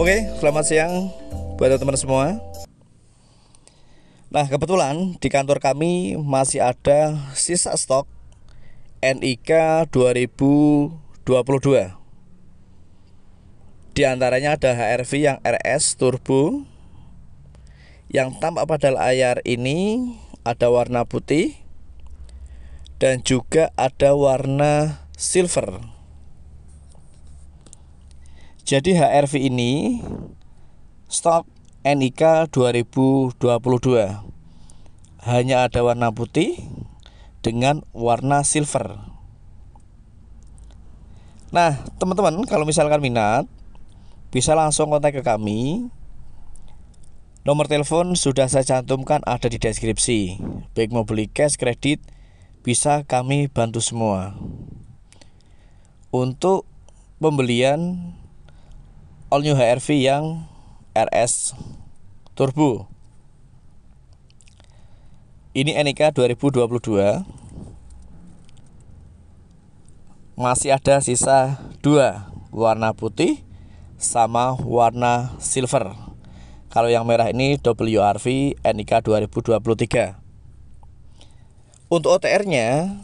Oke, selamat siang buat teman-teman semua. Nah, kebetulan di kantor kami masih ada sisa stok NIK 2022. Di antaranya ada HRV yang RS Turbo. Yang tampak pada layar ini ada warna putih dan juga ada warna silver. Jadi HRV ini stok NIK 2022. Hanya ada warna putih dengan warna silver. Nah, teman-teman kalau misalkan minat bisa langsung kontak ke kami. Nomor telepon sudah saya cantumkan ada di deskripsi. Baik mau beli cash, kredit, bisa kami bantu semua. Untuk pembelian all new HRV yang RS Turbo. Ini NIK 2022. Masih ada sisa dua warna putih sama warna silver. Kalau yang merah ini WRV NIK 2023. Untuk OTR-nya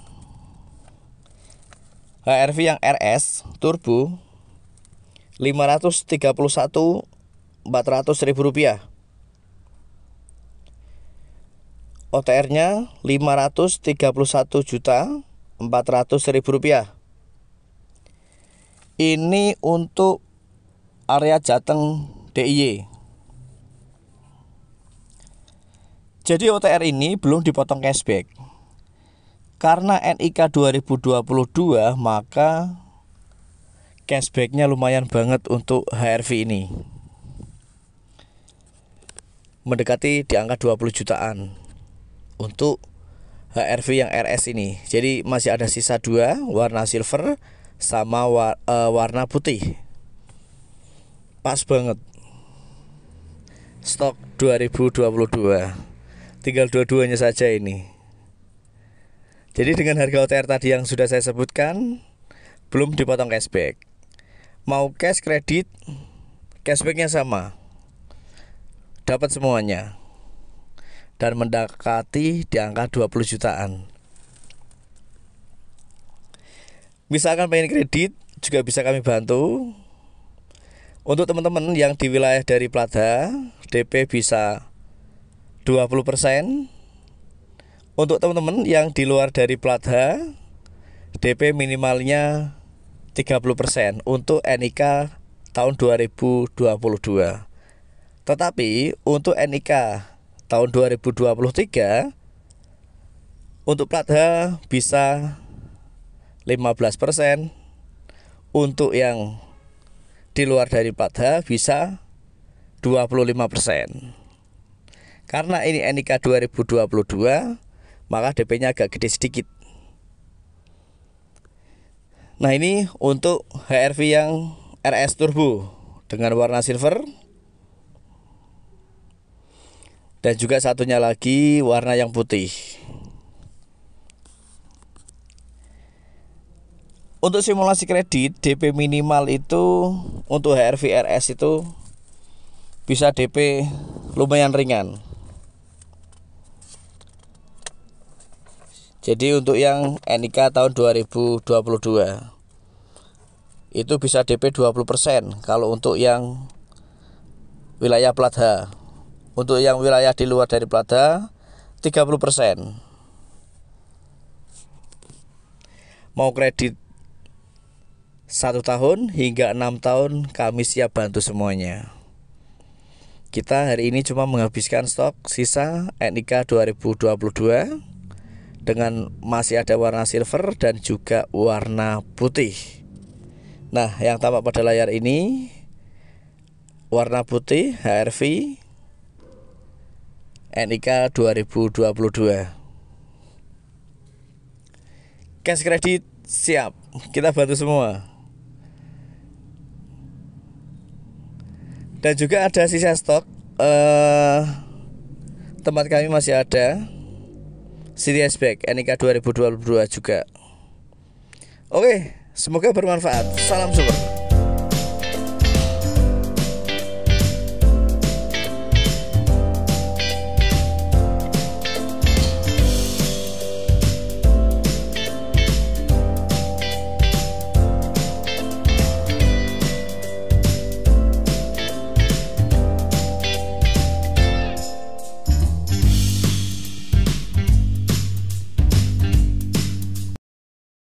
HRV yang RS Turbo 531 400 ribu rupiah OTR nya 531 juta 400 ribu rupiah ini untuk area Jateng DIY jadi OTR ini belum dipotong cashback karena NIK 2022 maka cashbacknya lumayan banget untuk HRV ini mendekati di angka 20 jutaan untuk HRV yang RS ini jadi masih ada sisa dua warna silver sama eh, warna putih pas banget stok 2022 tinggal dua-duanya saja ini jadi dengan harga OTR tadi yang sudah saya sebutkan belum dipotong cashback mau cash kredit cashbacknya sama dapat semuanya dan mendekati di angka 20 jutaan misalkan pengen kredit juga bisa kami bantu untuk teman-teman yang di wilayah dari Plada DP bisa 20% untuk teman-teman yang di luar dari Plada DP minimalnya 30% untuk NIK tahun 2022. Tetapi untuk NIK tahun 2023 untuk plat H bisa 15%, untuk yang di luar dari plat H bisa 25%. Karena ini NIK 2022, maka DP-nya agak gede sedikit. Nah ini untuk HRV yang RS Turbo dengan warna silver dan juga satunya lagi warna yang putih. Untuk simulasi kredit DP minimal itu untuk HRV RS itu bisa DP lumayan ringan Jadi untuk yang NIK tahun 2022 itu bisa DP 20% kalau untuk yang wilayah plat H. Untuk yang wilayah di luar dari plat H 30%. Mau kredit satu tahun hingga enam tahun kami siap bantu semuanya. Kita hari ini cuma menghabiskan stok sisa NIK 2022 dengan masih ada warna silver dan juga warna putih. Nah, yang tampak pada layar ini warna putih HRV NIK 2022. Cash kredit siap, kita bantu semua. Dan juga ada sisa stok eh tempat kami masih ada Series Back NIK 2022 juga. Oke, semoga bermanfaat. Salam super.